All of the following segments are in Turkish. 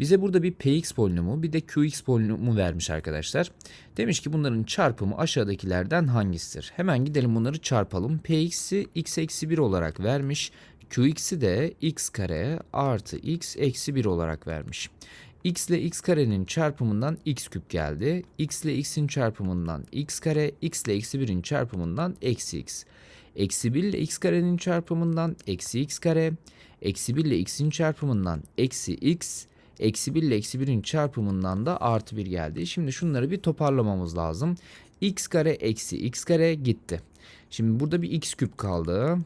Bize burada bir px polinomu bir de qx polinomu vermiş arkadaşlar. Demiş ki bunların çarpımı aşağıdakilerden hangisidir? Hemen gidelim bunları çarpalım. px'i x eksi 1 olarak vermiş. qx'i de x kare artı x eksi 1 olarak vermiş x ile x karenin çarpımından x küp geldi. x ile x'in çarpımından x kare, x ile eksi 1'in çarpımından eksi x. Eksi 1 ile x karenin çarpımından eksi x kare, eksi 1 ile x'in çarpımından eksi x, Eksi 1 ile eksi 1'in çarpımından da artı 1 geldi. Şimdi şunları bir toparlamamız lazım. x kare eksi x kare gitti. Şimdi burada bir x küp kaldı.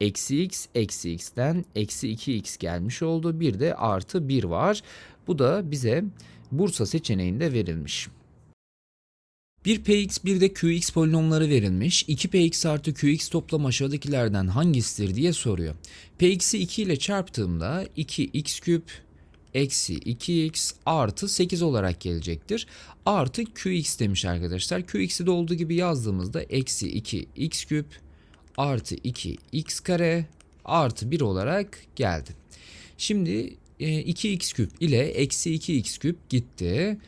Eksi x eksi x'ten eksi 2x gelmiş oldu. Bir de artı 1 var. Bu da bize Bursa seçeneğinde verilmiş. Bir px bir de qx polinomları verilmiş. 2px artı qx toplam aşağıdakilerden hangisidir diye soruyor. px'i 2 ile çarptığımda 2x küp eksi 2x artı 8 olarak gelecektir. Artı qx demiş arkadaşlar. qx'i de olduğu gibi yazdığımızda eksi 2x küp artı 2x kare artı 1 olarak geldi. Şimdi 2x e, küp ile eksi 2x küp gitti.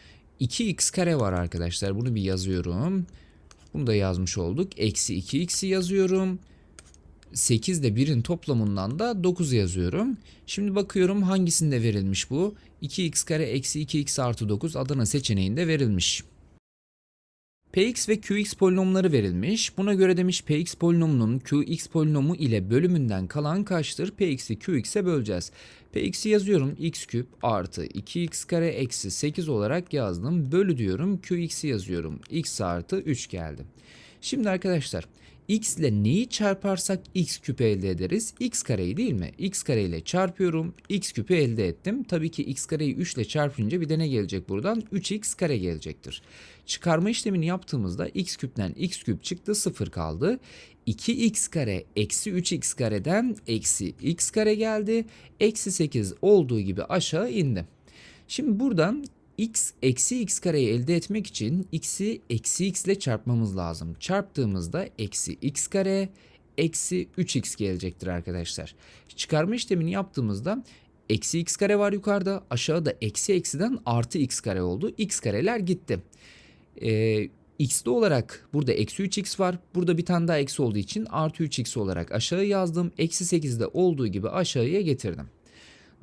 2x kare var arkadaşlar. Bunu bir yazıyorum. Bunu da yazmış olduk. Eksi 2x'i yazıyorum. 8 ile 1'in toplamından da 9 yazıyorum. Şimdi bakıyorum hangisinde verilmiş bu? 2x kare eksi 2x artı 9 Adana seçeneğinde verilmiş. Px ve Qx polinomları verilmiş. Buna göre demiş Px polinomunun Qx polinomu ile bölümünden kalan kaçtır? Px'i Qx'e böleceğiz. Px'i yazıyorum x küp artı 2x kare eksi 8 olarak yazdım. Bölü diyorum Qx'i yazıyorum. x artı 3 geldi. Şimdi arkadaşlar x ile neyi çarparsak x küpü elde ederiz. x kareyi değil mi? x kareyle çarpıyorum. x küpü elde ettim. Tabii ki x kareyi 3 ile çarpınca bir de ne gelecek buradan? 3x kare gelecektir. Çıkarma işlemini yaptığımızda x küpten x küp çıktı 0 kaldı. 2x kare eksi 3x kareden eksi x kare geldi. Eksi 8 olduğu gibi aşağı indi. Şimdi buradan x eksi x kareyi elde etmek için x'i eksi x ile çarpmamız lazım. Çarptığımızda eksi x kare eksi 3x gelecektir arkadaşlar. Çıkarma işlemini yaptığımızda eksi x kare var yukarıda aşağıda eksi eksiden artı x kare oldu. x kareler gitti. Ee, x'li olarak burada eksi 3x var. Burada bir tane daha eksi olduğu için artı 3x olarak aşağı yazdım. Eksi 8'de olduğu gibi aşağıya getirdim.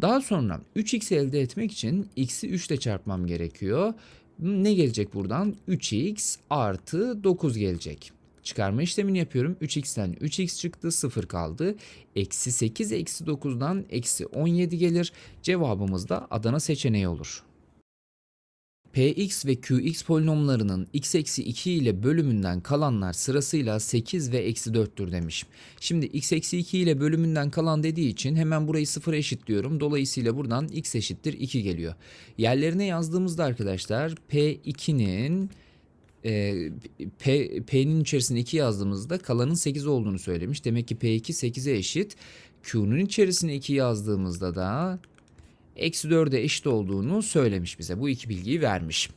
Daha sonra 3x elde etmek için x'i 3 ile çarpmam gerekiyor. Ne gelecek buradan? 3x artı 9 gelecek. Çıkarma işlemini yapıyorum. 3x'ten 3x çıktı 0 kaldı. Eksi 8 eksi 9'dan eksi 17 gelir. Cevabımız da Adana seçeneği olur px ve qx polinomlarının x eksi 2 ile bölümünden kalanlar sırasıyla 8 ve eksi 4'tür demiş. Şimdi x eksi 2 ile bölümünden kalan dediği için hemen burayı 0 eşitliyorum. Dolayısıyla buradan x eşittir 2 geliyor. Yerlerine yazdığımızda arkadaşlar p2'nin e, P'nin içerisinde 2 yazdığımızda kalanın 8 olduğunu söylemiş. Demek ki P2 8'e eşit. Q'nun içerisine 2 yazdığımızda da eksi 4'e eşit olduğunu söylemiş bize. Bu iki bilgiyi vermiş.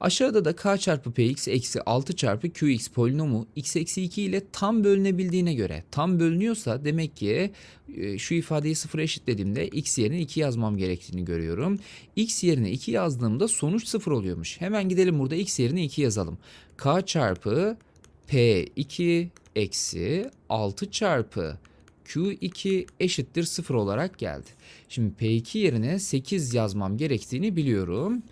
Aşağıda da k çarpı px eksi 6 çarpı qx polinomu x eksi 2 ile tam bölünebildiğine göre tam bölünüyorsa demek ki e, şu ifadeyi sıfıra eşitlediğimde x yerine 2 yazmam gerektiğini görüyorum. x yerine 2 yazdığımda sonuç sıfır oluyormuş. Hemen gidelim burada x yerine 2 yazalım. k çarpı p2 eksi 6 çarpı Q2 eşittir 0 olarak geldi. Şimdi P2 yerine 8 yazmam gerektiğini biliyorum.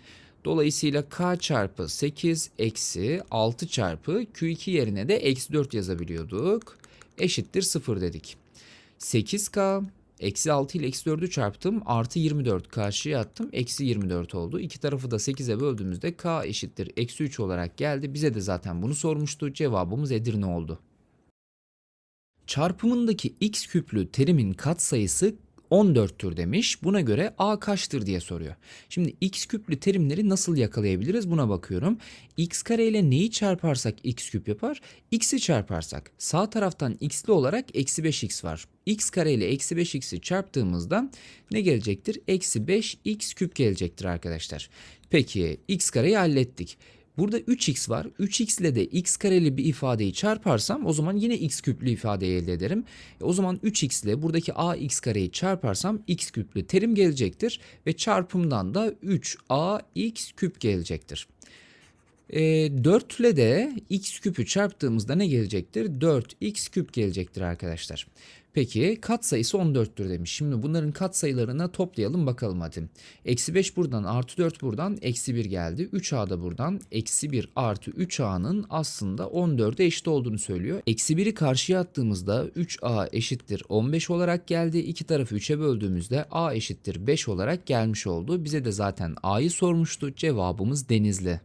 Dolayısıyla K çarpı 8 eksi 6 çarpı Q2 yerine de eksi 4 yazabiliyorduk. Eşittir 0 dedik. 8K Eksi 6 ile eksi 4'ü çarptım. Artı 24 karşıya attım. Eksi 24 oldu. İki tarafı da 8'e böldüğümüzde k eşittir. Eksi 3 olarak geldi. Bize de zaten bunu sormuştu. Cevabımız Edirne oldu. Çarpımındaki x küplü terimin katsayısı 14'tür demiş. Buna göre a kaçtır diye soruyor. Şimdi x küplü terimleri nasıl yakalayabiliriz buna bakıyorum. x kare ile neyi çarparsak x küp yapar? x'i çarparsak. Sağ taraftan x'li olarak eksi 5x var. x kare ile eksi 5x'i çarptığımızda ne gelecektir? Eksi 5x küp gelecektir arkadaşlar. Peki x kareyi hallettik. Burada 3x var. 3x ile de x kareli bir ifadeyi çarparsam o zaman yine x küplü ifadeyi elde ederim. E o zaman 3x ile buradaki ax kareyi çarparsam x küplü terim gelecektir ve çarpımdan da 3ax küp gelecektir. E, 4 ile de x küpü çarptığımızda ne gelecektir? 4x küp gelecektir arkadaşlar. Peki katsayısı sayısı 14'tür demiş. Şimdi bunların katsayılarını toplayalım bakalım hadi. Eksi 5 buradan artı 4 buradan eksi 1 geldi. 3a da buradan eksi 1 artı 3a'nın aslında 14'e eşit olduğunu söylüyor. Eksi 1'i karşıya attığımızda 3a eşittir 15 olarak geldi. İki tarafı 3'e böldüğümüzde a eşittir 5 olarak gelmiş oldu. Bize de zaten a'yı sormuştu. Cevabımız denizli.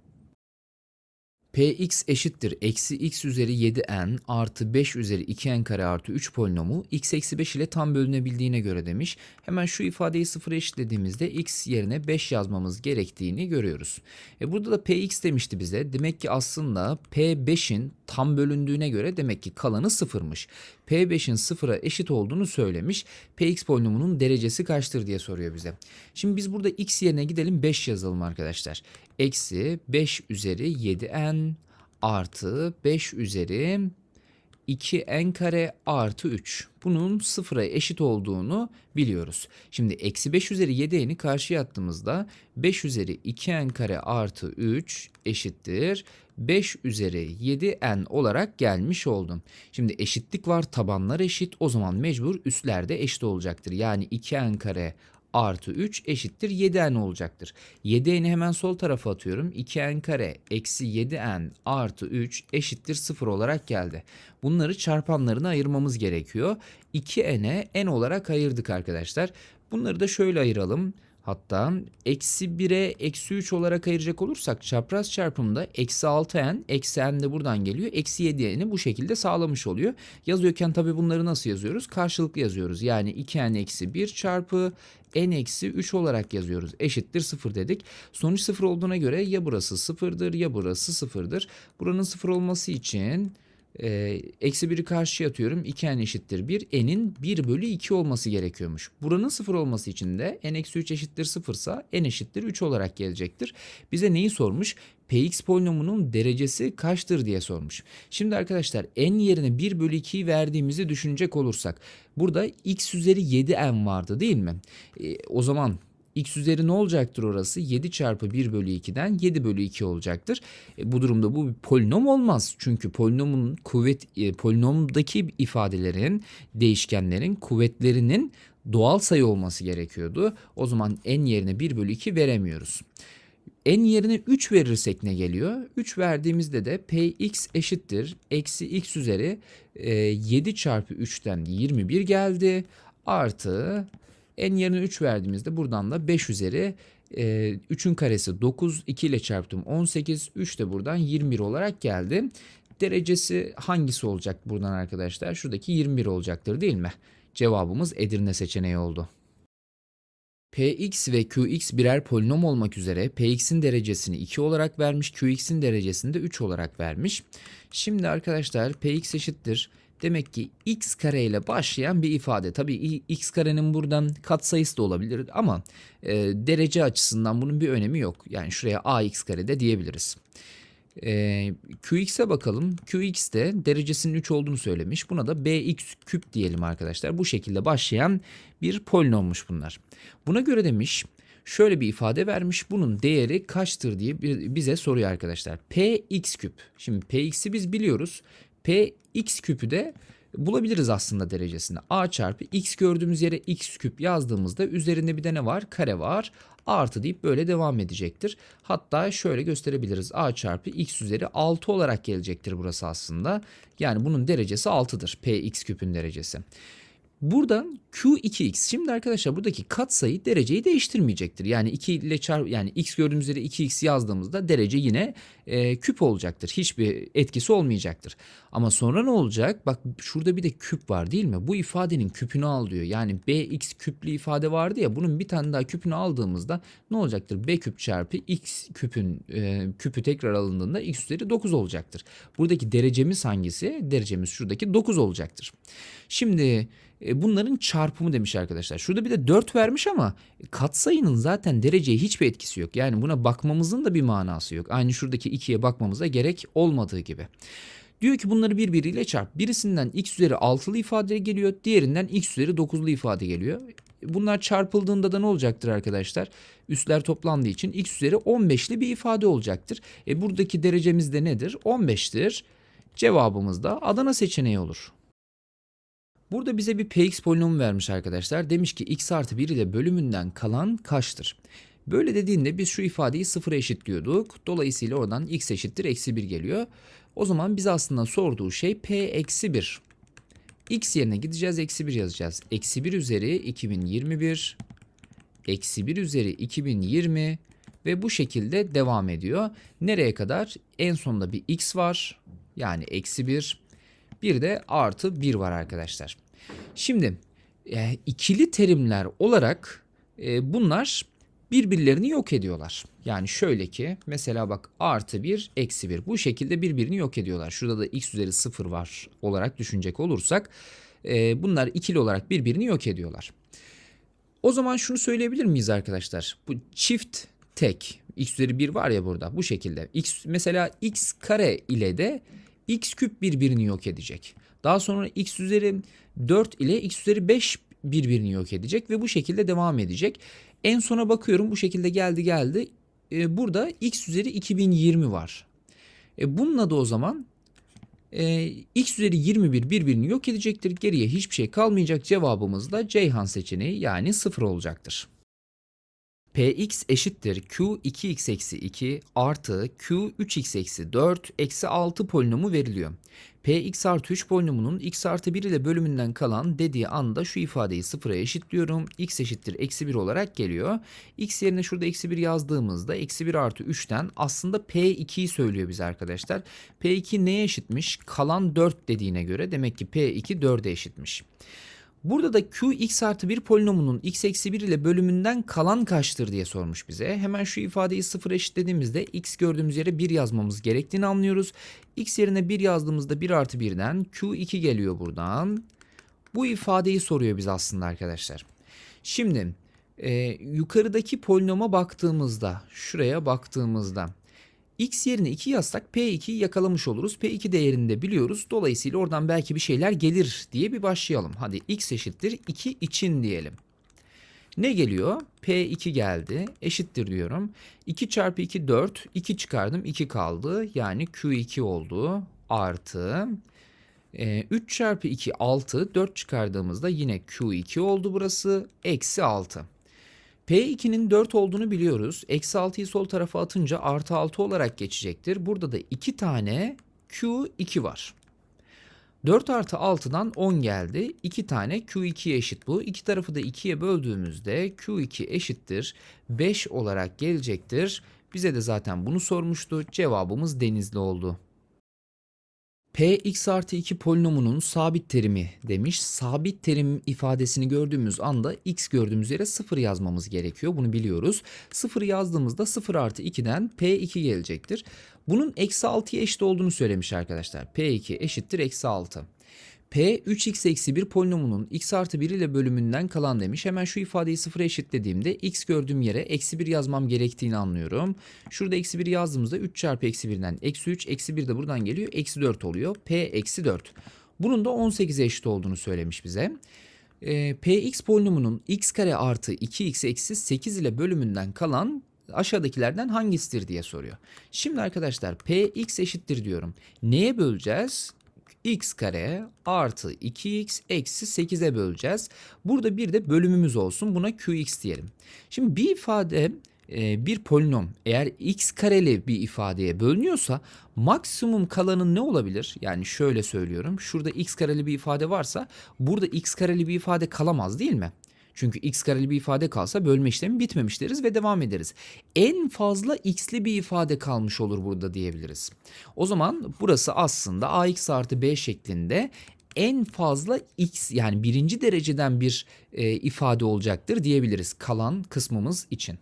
Px eşittir eksi x üzeri 7n artı 5 üzeri 2n kare artı 3 polinomu x eksi 5 ile tam bölünebildiğine göre demiş. Hemen şu ifadeyi sıfıra eşitlediğimizde x yerine 5 yazmamız gerektiğini görüyoruz. E burada da px demişti bize. Demek ki aslında p5'in tam bölündüğüne göre demek ki kalanı sıfırmış. P5'in sıfıra eşit olduğunu söylemiş. Px polinomunun derecesi kaçtır diye soruyor bize. Şimdi biz burada x yerine gidelim 5 yazalım arkadaşlar eksi 5 üzeri 7n artı 5 üzeri 2n kare artı 3. Bunun sıfıra eşit olduğunu biliyoruz. Şimdi eksi 5 üzeri 7n'i karşıya attığımızda 5 üzeri 2n kare artı 3 eşittir. 5 üzeri 7n olarak gelmiş oldum. Şimdi eşitlik var tabanlar eşit o zaman mecbur üstler de eşit olacaktır. Yani 2n kare artı 3 eşittir 7n olacaktır. 7n'i hemen sol tarafa atıyorum. 2n kare eksi 7n artı 3 eşittir 0 olarak geldi. Bunları çarpanlarına ayırmamız gerekiyor. 2n'e n olarak ayırdık arkadaşlar. Bunları da şöyle ayıralım. Hatta eksi 1'e eksi 3 olarak ayıracak olursak çapraz çarpımda eksi 6n, eksi n de buradan geliyor. Eksi 7n'i bu şekilde sağlamış oluyor. Yazıyorken tabi bunları nasıl yazıyoruz? Karşılıklı yazıyoruz. Yani 2n eksi 1 çarpı n eksi 3 olarak yazıyoruz. Eşittir 0 dedik. Sonuç 0 olduğuna göre ya burası 0'dır ya burası 0'dır. Buranın 0 olması için ee, eksi 1'i karşıya atıyorum. 2n eşittir 1. n'in 1 bölü 2 olması gerekiyormuş. Buranın 0 olması için de n eksi 3 eşittir 0 ise n eşittir 3 olarak gelecektir. Bize neyi sormuş? px polinomunun derecesi kaçtır diye sormuş. Şimdi arkadaşlar n yerine 1 bölü 2'yi verdiğimizi düşünecek olursak burada x üzeri 7n vardı değil mi? E, o zaman x üzeri ne olacaktır orası? 7 çarpı 1 bölü 2'den 7 bölü 2 olacaktır. E, bu durumda bu bir polinom olmaz. Çünkü polinomun kuvvet e, polinomdaki ifadelerin değişkenlerin kuvvetlerinin doğal sayı olması gerekiyordu. O zaman n yerine 1 bölü 2 veremiyoruz. n yerine 3 verirsek ne geliyor? 3 verdiğimizde de px eşittir. Eksi x üzeri e, 7 çarpı 3'ten 21 geldi. Artı en yerine 3 verdiğimizde buradan da 5 üzeri e, 3'ün karesi 9, 2 ile çarptım 18, 3 de buradan 21 olarak geldi. Derecesi hangisi olacak buradan arkadaşlar? Şuradaki 21 olacaktır değil mi? Cevabımız Edirne seçeneği oldu. Px ve Qx birer polinom olmak üzere Px'in derecesini 2 olarak vermiş, Qx'in derecesini de 3 olarak vermiş. Şimdi arkadaşlar Px eşittir Demek ki x kare ile başlayan bir ifade. Tabii x karenin buradan katsayısı da olabilir ama e, derece açısından bunun bir önemi yok. Yani şuraya ax kare de diyebiliriz. E, Qx'e bakalım. Qx de derecesinin 3 olduğunu söylemiş. Buna da bx küp diyelim arkadaşlar. Bu şekilde başlayan bir polinommuş bunlar. Buna göre demiş şöyle bir ifade vermiş. Bunun değeri kaçtır diye bize soruyor arkadaşlar. Px küp. Şimdi px'i biz biliyoruz. Px küpü de bulabiliriz aslında derecesini. A çarpı x gördüğümüz yere x küp yazdığımızda üzerinde bir de ne var? Kare var. Artı deyip böyle devam edecektir. Hatta şöyle gösterebiliriz. A çarpı x üzeri 6 olarak gelecektir burası aslında. Yani bunun derecesi 6'dır. Px küpün derecesi. Buradan Q2x. Şimdi arkadaşlar buradaki katsayı dereceyi değiştirmeyecektir. Yani 2 ile çarp yani x gördüğümüz yere 2x yazdığımızda derece yine e, küp olacaktır. Hiçbir etkisi olmayacaktır. Ama sonra ne olacak? Bak şurada bir de küp var değil mi? Bu ifadenin küpünü al diyor. Yani bx küplü ifade vardı ya bunun bir tane daha küpünü aldığımızda ne olacaktır? b küp çarpı x küpün e, küpü tekrar alındığında x üzeri 9 olacaktır. Buradaki derecemiz hangisi? Derecemiz şuradaki 9 olacaktır. Şimdi e, bunların çarpımı demiş arkadaşlar. Şurada bir de 4 vermiş ama katsayının zaten dereceye hiçbir etkisi yok. Yani buna bakmamızın da bir manası yok. Aynı şuradaki 2'ye bakmamıza gerek olmadığı gibi. Diyor ki bunları birbiriyle çarp. Birisinden x üzeri 6'lı ifade geliyor. Diğerinden x üzeri 9'lu ifade geliyor. Bunlar çarpıldığında da ne olacaktır arkadaşlar? Üstler toplandığı için x üzeri 15'li bir ifade olacaktır. E buradaki derecemiz de nedir? 15'tir. Cevabımız da Adana seçeneği olur. Burada bize bir px polinomu vermiş arkadaşlar. Demiş ki x artı 1 ile bölümünden kalan kaçtır? Böyle dediğinde biz şu ifadeyi sıfıra eşitliyorduk. Dolayısıyla oradan x eşittir eksi 1 geliyor. O zaman biz aslında sorduğu şey p eksi 1. x yerine gideceğiz eksi 1 yazacağız. Eksi 1 üzeri 2021 eksi 1 üzeri 2020 ve bu şekilde devam ediyor. Nereye kadar? En sonunda bir x var yani eksi 1 bir de artı 1 var arkadaşlar. Şimdi e, ikili terimler olarak e, bunlar birbirlerini yok ediyorlar. Yani şöyle ki mesela bak artı 1 eksi 1 bu şekilde birbirini yok ediyorlar. Şurada da x üzeri 0 var olarak düşünecek olursak e, bunlar ikili olarak birbirini yok ediyorlar. O zaman şunu söyleyebilir miyiz arkadaşlar? Bu çift tek x üzeri 1 var ya burada bu şekilde. X mesela x kare ile de x küp birbirini yok edecek. Daha sonra x üzeri 4 ile x üzeri 5 birbirini yok edecek ve bu şekilde devam edecek. En sona bakıyorum bu şekilde geldi geldi. E, burada x üzeri 2020 var. E, bununla da o zaman e, x üzeri 21 birbirini yok edecektir. Geriye hiçbir şey kalmayacak. Cevabımız da Ceyhan seçeneği yani 0 olacaktır. Px eşittir Q2x eksi 2 artı Q3x eksi 4 eksi 6 polinomu veriliyor. Px artı 3 polinomunun x artı 1 ile bölümünden kalan dediği anda şu ifadeyi sıfıra eşitliyorum. x eşittir eksi 1 olarak geliyor. x yerine şurada eksi 1 yazdığımızda eksi 1 artı 3'ten aslında P2'yi söylüyor bize arkadaşlar. P2 neye eşitmiş? Kalan 4 dediğine göre demek ki P2 4'e eşitmiş. Burada da q x artı 1 polinomunun x eksi 1 ile bölümünden kalan kaçtır diye sormuş bize. Hemen şu ifadeyi sıfır eşitlediğimizde x gördüğümüz yere 1 yazmamız gerektiğini anlıyoruz. x yerine 1 yazdığımızda 1 artı 1'den q2 geliyor buradan. Bu ifadeyi soruyor bize aslında arkadaşlar. Şimdi e, yukarıdaki polinoma baktığımızda şuraya baktığımızda x yerine 2 yazsak P2'yi yakalamış oluruz. P2 değerini de biliyoruz. Dolayısıyla oradan belki bir şeyler gelir diye bir başlayalım. Hadi x eşittir 2 için diyelim. Ne geliyor? P2 geldi. Eşittir diyorum. 2 çarpı 2 4. 2 çıkardım 2 kaldı. Yani Q2 oldu. Artı. 3 ee, çarpı 2 6. 4 çıkardığımızda yine Q2 oldu burası. Eksi 6. P2'nin 4 olduğunu biliyoruz. Eksi 6'yı sol tarafa atınca artı 6 olarak geçecektir. Burada da 2 tane Q2 var. 4 artı 6'dan 10 geldi. 2 tane Q2'ye eşit bu. İki tarafı da 2'ye böldüğümüzde Q2 eşittir. 5 olarak gelecektir. Bize de zaten bunu sormuştu. Cevabımız denizli oldu. Px artı 2 polinomunun sabit terimi demiş. Sabit terim ifadesini gördüğümüz anda x gördüğümüz yere 0 yazmamız gerekiyor. Bunu biliyoruz. 0 yazdığımızda 0 artı 2'den P2 gelecektir. Bunun eksi 6'ya eşit olduğunu söylemiş arkadaşlar. P2 eşittir eksi 6. P 3x eksi 1 polinomunun x artı 1 ile bölümünden kalan demiş. Hemen şu ifadeyi sıfıra eşitlediğimde x gördüğüm yere eksi 1 yazmam gerektiğini anlıyorum. Şurada eksi 1 yazdığımızda 3 çarpı eksi 1'den eksi 3 eksi 1 de buradan geliyor eksi 4 oluyor. P eksi 4. Bunun da 18'e eşit olduğunu söylemiş bize. E, Px polinomunun x kare artı 2x eksi 8 ile bölümünden kalan aşağıdakilerden hangisidir diye soruyor. Şimdi arkadaşlar Px eşittir diyorum. Neye böleceğiz? x kare artı 2x eksi 8'e böleceğiz. Burada bir de bölümümüz olsun. Buna qx diyelim. Şimdi bir ifade e, bir polinom eğer x kareli bir ifadeye bölünüyorsa maksimum kalanın ne olabilir? Yani şöyle söylüyorum. Şurada x kareli bir ifade varsa burada x kareli bir ifade kalamaz değil mi? Çünkü x kareli bir ifade kalsa bölme işlemi bitmemiş deriz ve devam ederiz. En fazla x'li bir ifade kalmış olur burada diyebiliriz. O zaman burası aslında ax artı b şeklinde en fazla x yani birinci dereceden bir e, ifade olacaktır diyebiliriz kalan kısmımız için.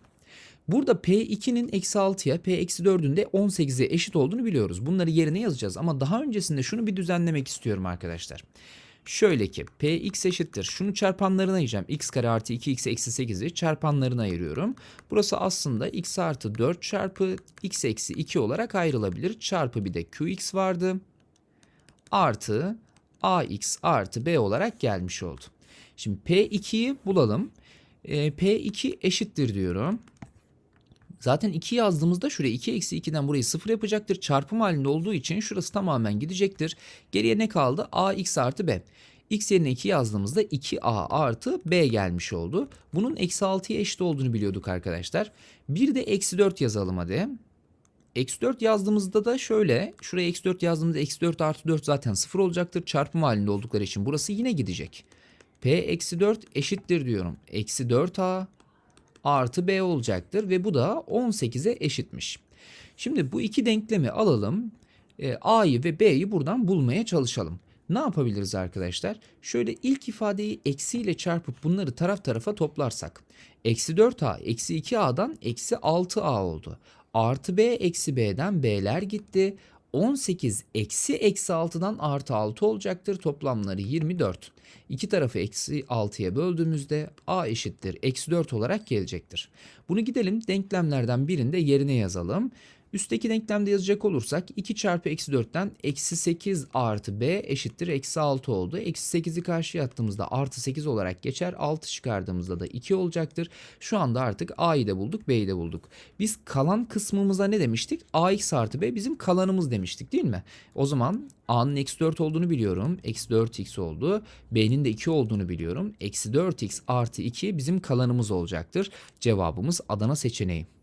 Burada P2'nin eksi 6'ya, P-4'ün de 18'e eşit olduğunu biliyoruz. Bunları yerine yazacağız ama daha öncesinde şunu bir düzenlemek istiyorum arkadaşlar. Arkadaşlar. Şöyle ki p x eşittir. Şunu çarpanlarına ayıracağım. x kare artı 2x eksi 8'i çarpanlarına ayırıyorum. Burası aslında x artı 4 çarpı x eksi 2 olarak ayrılabilir. Çarpı bir de q x vardı. Artı a x artı b olarak gelmiş oldu. Şimdi p2'yi bulalım. E, ee, p2 eşittir diyorum. Zaten 2 yazdığımızda şuraya 2 eksi 2'den burayı 0 yapacaktır. Çarpım halinde olduğu için şurası tamamen gidecektir. Geriye ne kaldı? A x artı b. X yerine 2 yazdığımızda 2A artı B gelmiş oldu. Bunun eksi 6'ya eşit olduğunu biliyorduk arkadaşlar. Bir de eksi 4 yazalım hadi. Eksi 4 yazdığımızda da şöyle. Şuraya eksi 4 yazdığımızda eksi 4 artı 4 zaten 0 olacaktır. Çarpım halinde oldukları için burası yine gidecek. P eksi 4 eşittir diyorum. Eksi 4A artı b olacaktır ve bu da 18'e eşitmiş. Şimdi bu iki denklemi alalım. E, a'yı ve b'yi buradan bulmaya çalışalım. Ne yapabiliriz arkadaşlar? Şöyle ilk ifadeyi eksiyle çarpıp bunları taraf tarafa toplarsak. Eksi 4a eksi 2a'dan eksi 6a oldu. Artı b eksi b'den b'ler gitti. 18 eksi eksi 6'dan artı 6 olacaktır. Toplamları 24. İki tarafı eksi 6'ya böldüğümüzde a eşittir. Eksi 4 olarak gelecektir. Bunu gidelim denklemlerden birinde yerine yazalım. Üstteki denklemde yazacak olursak 2 çarpı eksi 4'ten eksi 8 artı b eşittir eksi 6 oldu. Eksi 8'i karşıya attığımızda artı 8 olarak geçer. 6 çıkardığımızda da 2 olacaktır. Şu anda artık a'yı da bulduk b'yi de bulduk. Biz kalan kısmımıza ne demiştik? ax artı b bizim kalanımız demiştik değil mi? O zaman a'nın eksi 4 olduğunu biliyorum. Eksi 4x oldu. b'nin de 2 olduğunu biliyorum. Eksi 4x artı 2 bizim kalanımız olacaktır. Cevabımız Adana seçeneği.